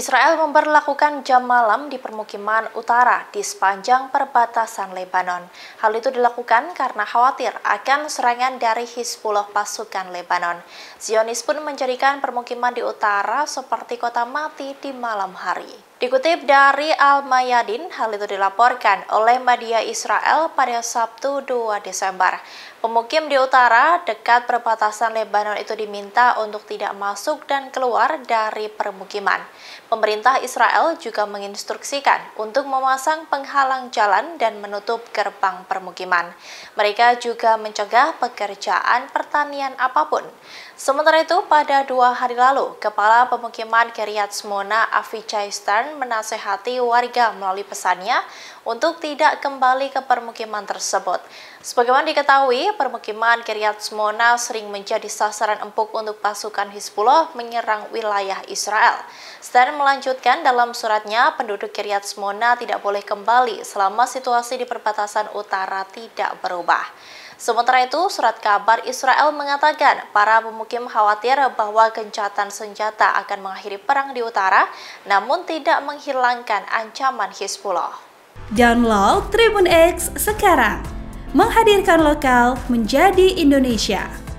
Israel memperlakukan jam malam di permukiman utara di sepanjang perbatasan Lebanon. Hal itu dilakukan karena khawatir akan serangan dari Hizbullah pasukan Lebanon. Zionis pun menjadikan permukiman di utara seperti kota mati di malam hari. Dikutip dari Al-Mayadin, hal itu dilaporkan oleh media Israel pada Sabtu 2 Desember. Pemukim di utara dekat perbatasan Lebanon itu diminta untuk tidak masuk dan keluar dari permukiman. Pemerintah Israel juga menginstruksikan untuk memasang penghalang jalan dan menutup gerbang permukiman. Mereka juga mencegah pekerjaan pertanian apapun. Sementara itu, pada dua hari lalu, Kepala Pemukiman Kiryat Smona Avichai Stern menasehati warga melalui pesannya untuk tidak kembali ke permukiman tersebut. Sebagaimana diketahui, permukiman Kiryat Smona sering menjadi sasaran empuk untuk pasukan Hizbullah menyerang wilayah Israel. Stan melanjutkan dalam suratnya, penduduk Kiryat Smona tidak boleh kembali selama situasi di perbatasan utara tidak berubah. Sementara itu, surat kabar Israel mengatakan para pemukim khawatir bahwa gencatan senjata akan mengakhiri perang di utara, namun tidak menghilangkan ancaman Hizbullah. Download Tribun X sekarang, menghadirkan lokal menjadi Indonesia.